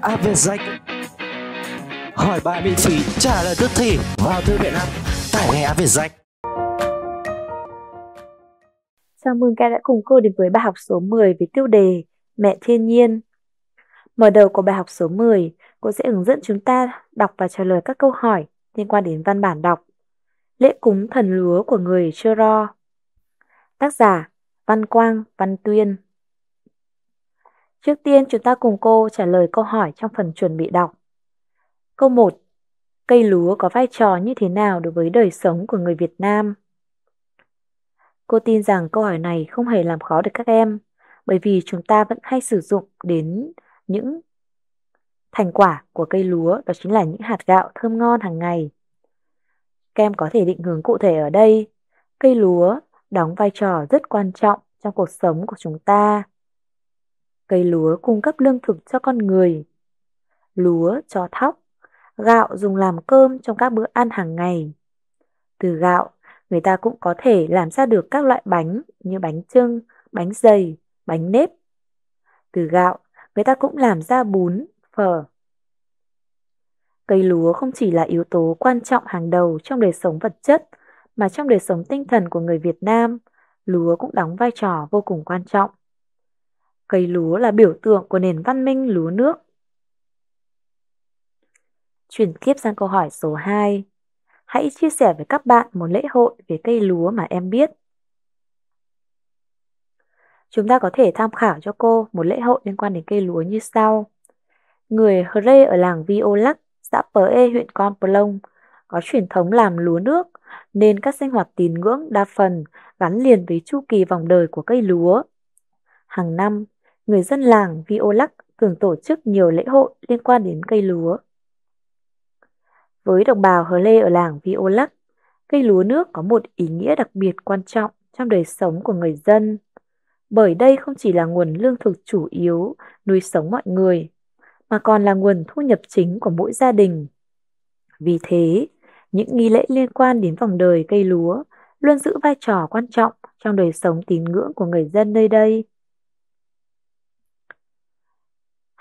Áp về danh hỏi bài miễn phí trả lời tức thì vào thư viện app tải ngay Áp về danh Chào mừng các đã cùng cô đến với bài học số 10 với tiêu đề Mẹ Thiên Nhiên. Mở đầu của bài học số 10, cô sẽ hướng dẫn chúng ta đọc và trả lời các câu hỏi liên quan đến văn bản đọc. Lễ cúng thần lúa của người Chơ Ro Tác giả Văn Quang Văn Tuyên Trước tiên chúng ta cùng cô trả lời câu hỏi trong phần chuẩn bị đọc. Câu 1. Cây lúa có vai trò như thế nào đối với đời sống của người Việt Nam? Cô tin rằng câu hỏi này không hề làm khó được các em, bởi vì chúng ta vẫn hay sử dụng đến những thành quả của cây lúa, đó chính là những hạt gạo thơm ngon hàng ngày. Các em có thể định hướng cụ thể ở đây, cây lúa đóng vai trò rất quan trọng trong cuộc sống của chúng ta Cây lúa cung cấp lương thực cho con người, lúa cho thóc, gạo dùng làm cơm trong các bữa ăn hàng ngày. Từ gạo, người ta cũng có thể làm ra được các loại bánh như bánh trưng, bánh dày, bánh nếp. Từ gạo, người ta cũng làm ra bún, phở. Cây lúa không chỉ là yếu tố quan trọng hàng đầu trong đời sống vật chất, mà trong đời sống tinh thần của người Việt Nam, lúa cũng đóng vai trò vô cùng quan trọng. Cây lúa là biểu tượng của nền văn minh lúa nước. Chuyển tiếp sang câu hỏi số 2. Hãy chia sẻ với các bạn một lễ hội về cây lúa mà em biết. Chúng ta có thể tham khảo cho cô một lễ hội liên quan đến cây lúa như sau. Người Hre ở làng Violac, xã Pé, huyện Con Plong, có truyền thống làm lúa nước, nên các sinh hoạt tín ngưỡng đa phần gắn liền với chu kỳ vòng đời của cây lúa. Hàng năm, người dân làng Violac thường tổ chức nhiều lễ hội liên quan đến cây lúa. Với đồng bào Hờ Lê ở làng Violac, cây lúa nước có một ý nghĩa đặc biệt quan trọng trong đời sống của người dân, bởi đây không chỉ là nguồn lương thực chủ yếu nuôi sống mọi người, mà còn là nguồn thu nhập chính của mỗi gia đình. Vì thế, những nghi lễ liên quan đến vòng đời cây lúa luôn giữ vai trò quan trọng trong đời sống tín ngưỡng của người dân nơi đây.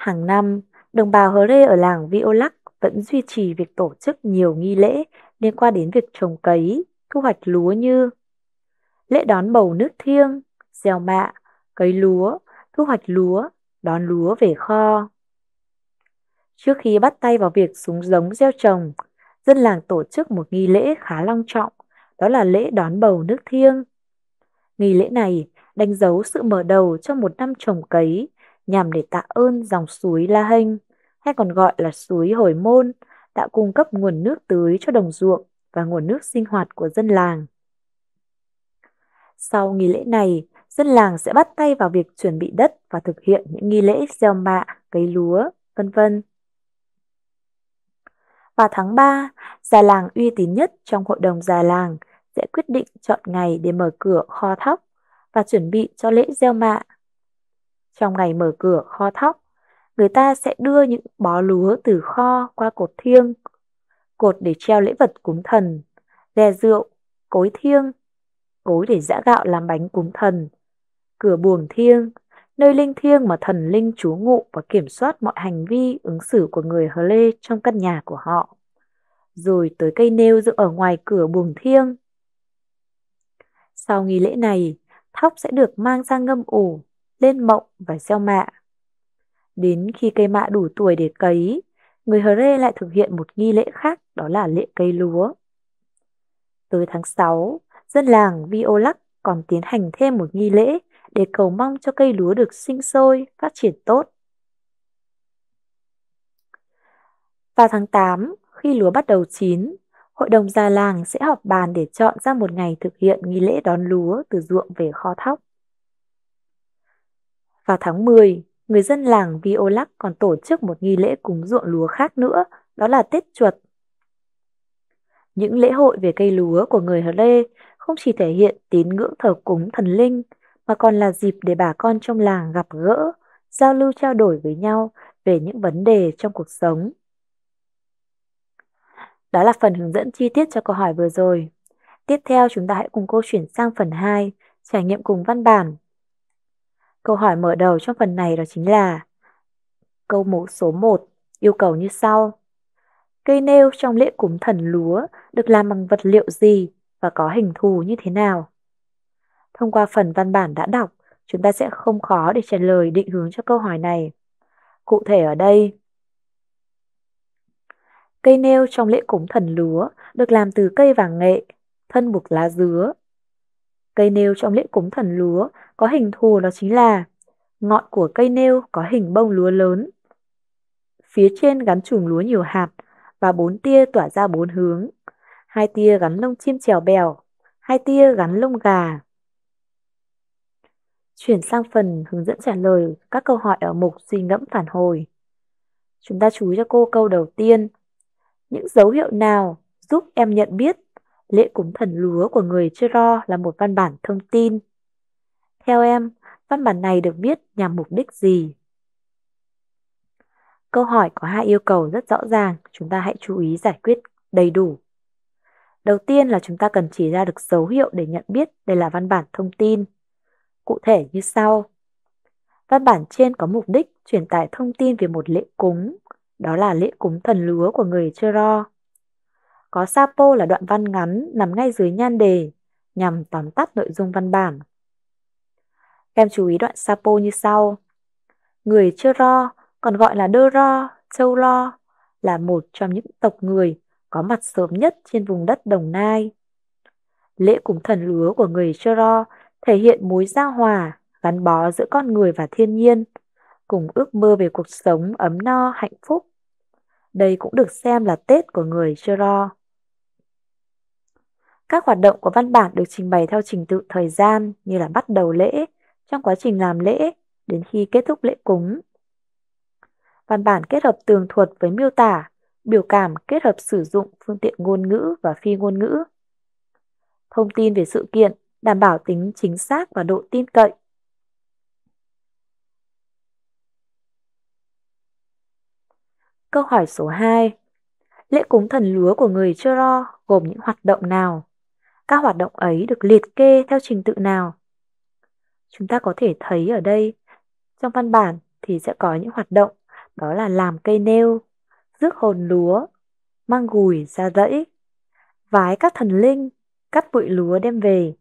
Hàng năm, đồng bào Hờ Rê ở làng Violac vẫn duy trì việc tổ chức nhiều nghi lễ liên quan đến việc trồng cấy, thu hoạch lúa như lễ đón bầu nước thiêng, gieo mạ, cấy lúa, thu hoạch lúa, đón lúa về kho. Trước khi bắt tay vào việc súng giống gieo trồng, dân làng tổ chức một nghi lễ khá long trọng, đó là lễ đón bầu nước thiêng. Nghi lễ này đánh dấu sự mở đầu cho một năm trồng cấy nhằm để tạ ơn dòng suối La Hênh, hay còn gọi là suối Hồi Môn, đã cung cấp nguồn nước tưới cho đồng ruộng và nguồn nước sinh hoạt của dân làng. Sau nghi lễ này, dân làng sẽ bắt tay vào việc chuẩn bị đất và thực hiện những nghi lễ gieo mạ, cấy lúa, vân vân. Vào tháng 3, già làng uy tín nhất trong hội đồng già làng sẽ quyết định chọn ngày để mở cửa kho thóc và chuẩn bị cho lễ gieo mạ trong ngày mở cửa kho thóc, người ta sẽ đưa những bó lúa từ kho qua cột thiêng, cột để treo lễ vật cúng thần, ghe rượu, cối thiêng, cối để giã gạo làm bánh cúng thần, cửa buồng thiêng, nơi linh thiêng mà thần linh trú ngụ và kiểm soát mọi hành vi ứng xử của người Hờ Lê trong căn nhà của họ. Rồi tới cây nêu dựng ở ngoài cửa buồng thiêng. Sau nghi lễ này, thóc sẽ được mang sang ngâm ủ lên mộng và gieo mạ. Đến khi cây mạ đủ tuổi để cấy, người Hờ Rê lại thực hiện một nghi lễ khác đó là lễ cây lúa. Tới tháng 6, dân làng Violac còn tiến hành thêm một nghi lễ để cầu mong cho cây lúa được sinh sôi, phát triển tốt. Vào tháng 8, khi lúa bắt đầu chín, hội đồng già làng sẽ họp bàn để chọn ra một ngày thực hiện nghi lễ đón lúa từ ruộng về kho thóc. Vào tháng 10, người dân làng Violac còn tổ chức một nghi lễ cúng ruộng lúa khác nữa, đó là Tết Chuột. Những lễ hội về cây lúa của người Hờ Lê không chỉ thể hiện tín ngưỡng thờ cúng thần linh, mà còn là dịp để bà con trong làng gặp gỡ, giao lưu trao đổi với nhau về những vấn đề trong cuộc sống. Đó là phần hướng dẫn chi tiết cho câu hỏi vừa rồi. Tiếp theo chúng ta hãy cùng cô chuyển sang phần 2, trải nghiệm cùng văn bản Câu hỏi mở đầu trong phần này đó chính là câu mẫu số 1 yêu cầu như sau. Cây nêu trong lễ cúng thần lúa được làm bằng vật liệu gì và có hình thù như thế nào? Thông qua phần văn bản đã đọc, chúng ta sẽ không khó để trả lời định hướng cho câu hỏi này. Cụ thể ở đây, cây nêu trong lễ cúng thần lúa được làm từ cây vàng nghệ, thân buộc lá dứa. Cây nêu trong lễ cúng thần lúa có hình thù đó chính là ngọn của cây nêu có hình bông lúa lớn. Phía trên gắn chùm lúa nhiều hạt và bốn tia tỏa ra bốn hướng. Hai tia gắn lông chim trèo bèo, hai tia gắn lông gà. Chuyển sang phần hướng dẫn trả lời các câu hỏi ở mục suy ngẫm phản hồi. Chúng ta chú ý cho cô câu đầu tiên. Những dấu hiệu nào giúp em nhận biết lễ cúng thần lúa của người Chero là một văn bản thông tin? Theo em, văn bản này được viết nhằm mục đích gì? Câu hỏi có hai yêu cầu rất rõ ràng, chúng ta hãy chú ý giải quyết đầy đủ. Đầu tiên là chúng ta cần chỉ ra được dấu hiệu để nhận biết đây là văn bản thông tin. Cụ thể như sau. Văn bản trên có mục đích truyền tải thông tin về một lễ cúng, đó là lễ cúng thần lúa của người Chero. Có sapo là đoạn văn ngắn nằm ngay dưới nhan đề, nhằm tóm tắt nội dung văn bản Em chú ý đoạn sapo như sau. Người chưa ro, còn gọi là đơ ro, châu lo, là một trong những tộc người có mặt sớm nhất trên vùng đất Đồng Nai. Lễ cúng thần lúa của người chưa Ro thể hiện mối giao hòa, gắn bó giữa con người và thiên nhiên, cùng ước mơ về cuộc sống ấm no, hạnh phúc. Đây cũng được xem là Tết của người chưa Ro. Các hoạt động của văn bản được trình bày theo trình tự thời gian như là bắt đầu lễ, trong quá trình làm lễ đến khi kết thúc lễ cúng. Văn bản kết hợp tường thuật với miêu tả, biểu cảm kết hợp sử dụng phương tiện ngôn ngữ và phi ngôn ngữ. Thông tin về sự kiện đảm bảo tính chính xác và độ tin cậy. Câu hỏi số 2. Lễ cúng thần lúa của người Chơ gồm những hoạt động nào? Các hoạt động ấy được liệt kê theo trình tự nào? Chúng ta có thể thấy ở đây trong văn bản thì sẽ có những hoạt động đó là làm cây nêu, rước hồn lúa, mang gùi ra rẫy, vái các thần linh, cắt bụi lúa đem về.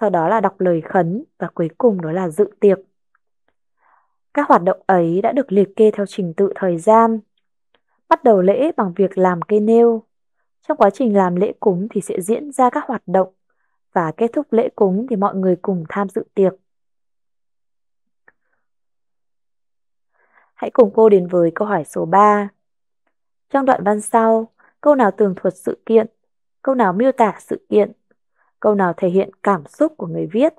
Sau đó là đọc lời khấn và cuối cùng đó là dự tiệc. Các hoạt động ấy đã được liệt kê theo trình tự thời gian. Bắt đầu lễ bằng việc làm cây nêu. Trong quá trình làm lễ cúng thì sẽ diễn ra các hoạt động và kết thúc lễ cúng thì mọi người cùng tham dự tiệc. Hãy cùng cô đến với câu hỏi số 3. Trong đoạn văn sau, câu nào tường thuật sự kiện, câu nào miêu tả sự kiện, câu nào thể hiện cảm xúc của người viết.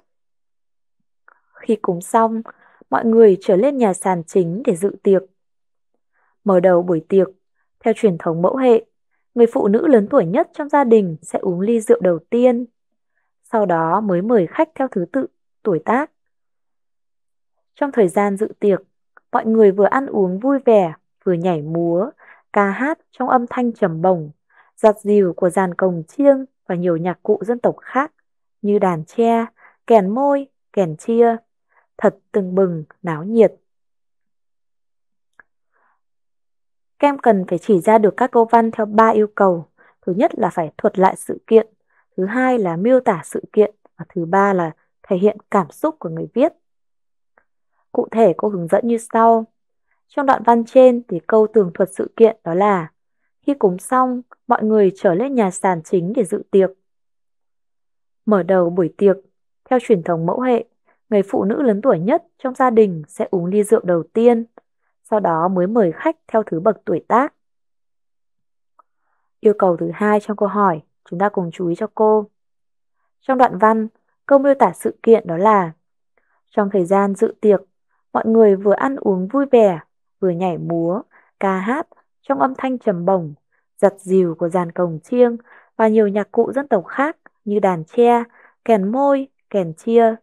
Khi cúng xong, mọi người trở lên nhà sàn chính để dự tiệc. Mở đầu buổi tiệc, theo truyền thống mẫu hệ, người phụ nữ lớn tuổi nhất trong gia đình sẽ uống ly rượu đầu tiên sau đó mới mời khách theo thứ tự, tuổi tác. Trong thời gian dự tiệc, mọi người vừa ăn uống vui vẻ, vừa nhảy múa, ca hát trong âm thanh trầm bổng, giặt dìu của dàn cồng chiêng và nhiều nhạc cụ dân tộc khác như đàn tre, kèn môi, kèn chia, thật từng bừng, náo nhiệt. Kem cần phải chỉ ra được các câu văn theo ba yêu cầu. Thứ nhất là phải thuật lại sự kiện, thứ hai là miêu tả sự kiện và thứ ba là thể hiện cảm xúc của người viết. Cụ thể cô hướng dẫn như sau. Trong đoạn văn trên thì câu tường thuật sự kiện đó là khi cúng xong, mọi người trở lên nhà sàn chính để dự tiệc. Mở đầu buổi tiệc, theo truyền thống mẫu hệ, người phụ nữ lớn tuổi nhất trong gia đình sẽ uống ly rượu đầu tiên, sau đó mới mời khách theo thứ bậc tuổi tác. Yêu cầu thứ hai trong câu hỏi Chúng ta cùng chú ý cho cô. Trong đoạn văn, câu miêu tả sự kiện đó là Trong thời gian dự tiệc, mọi người vừa ăn uống vui vẻ, vừa nhảy múa, ca hát trong âm thanh trầm bổng, giật dìu của dàn cồng chiêng và nhiều nhạc cụ dân tộc khác như đàn tre, kèn môi, kèn chia.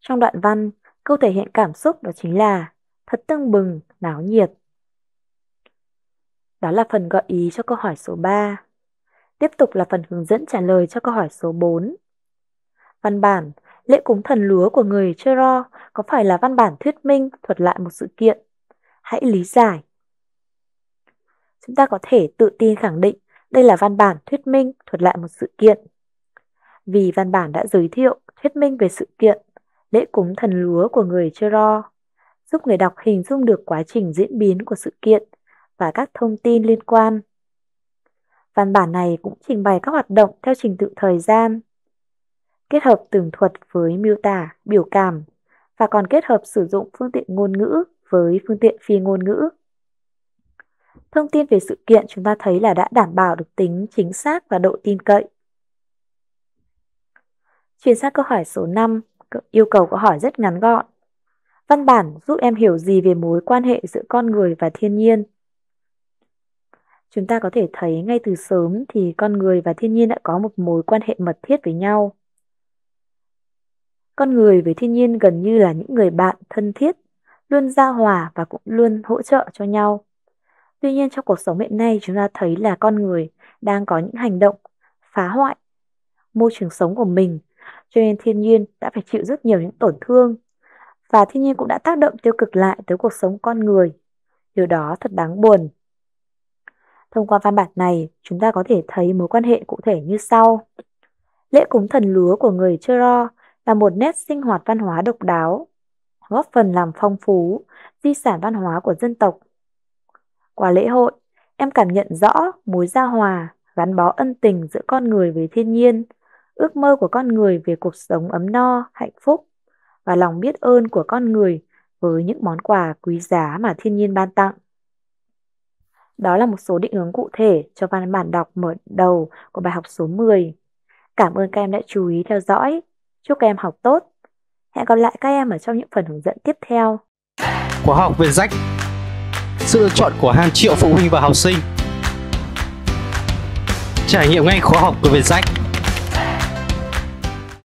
Trong đoạn văn, câu thể hiện cảm xúc đó chính là thật tưng bừng, náo nhiệt. Đó là phần gợi ý cho câu hỏi số 3. Tiếp tục là phần hướng dẫn trả lời cho câu hỏi số 4. Văn bản, lễ cúng thần lúa của người Chero có phải là văn bản thuyết minh thuật lại một sự kiện? Hãy lý giải. Chúng ta có thể tự tin khẳng định đây là văn bản thuyết minh thuật lại một sự kiện. Vì văn bản đã giới thiệu thuyết minh về sự kiện lễ cúng thần lúa của người Chero, giúp người đọc hình dung được quá trình diễn biến của sự kiện và các thông tin liên quan. Văn bản này cũng trình bày các hoạt động theo trình tự thời gian, kết hợp tường thuật với miêu tả, biểu cảm và còn kết hợp sử dụng phương tiện ngôn ngữ với phương tiện phi ngôn ngữ. Thông tin về sự kiện chúng ta thấy là đã đảm bảo được tính chính xác và độ tin cậy. Chuyển sang câu hỏi số 5, yêu cầu câu hỏi rất ngắn gọn. Văn bản giúp em hiểu gì về mối quan hệ giữa con người và thiên nhiên? Chúng ta có thể thấy ngay từ sớm thì con người và thiên nhiên đã có một mối quan hệ mật thiết với nhau. Con người với thiên nhiên gần như là những người bạn thân thiết, luôn giao hòa và cũng luôn hỗ trợ cho nhau. Tuy nhiên trong cuộc sống hiện nay chúng ta thấy là con người đang có những hành động phá hoại môi trường sống của mình, cho nên thiên nhiên đã phải chịu rất nhiều những tổn thương và thiên nhiên cũng đã tác động tiêu cực lại tới cuộc sống con người. Điều đó thật đáng buồn. Thông qua văn bản này, chúng ta có thể thấy mối quan hệ cụ thể như sau. Lễ cúng thần lúa của người Chero là một nét sinh hoạt văn hóa độc đáo, góp phần làm phong phú di sản văn hóa của dân tộc. Qua lễ hội, em cảm nhận rõ mối giao hòa, gắn bó ân tình giữa con người với thiên nhiên, ước mơ của con người về cuộc sống ấm no, hạnh phúc và lòng biết ơn của con người với những món quà quý giá mà thiên nhiên ban tặng. Đó là một số định hướng cụ thể cho văn bản đọc mở đầu của bài học số 10. Cảm ơn các em đã chú ý theo dõi. Chúc các em học tốt. Hẹn gặp lại các em ở trong những phần hướng dẫn tiếp theo. Khóa học về rách Sự lựa chọn của hàng triệu phụ huynh và học sinh Trải nghiệm ngay khóa học của Việt Rách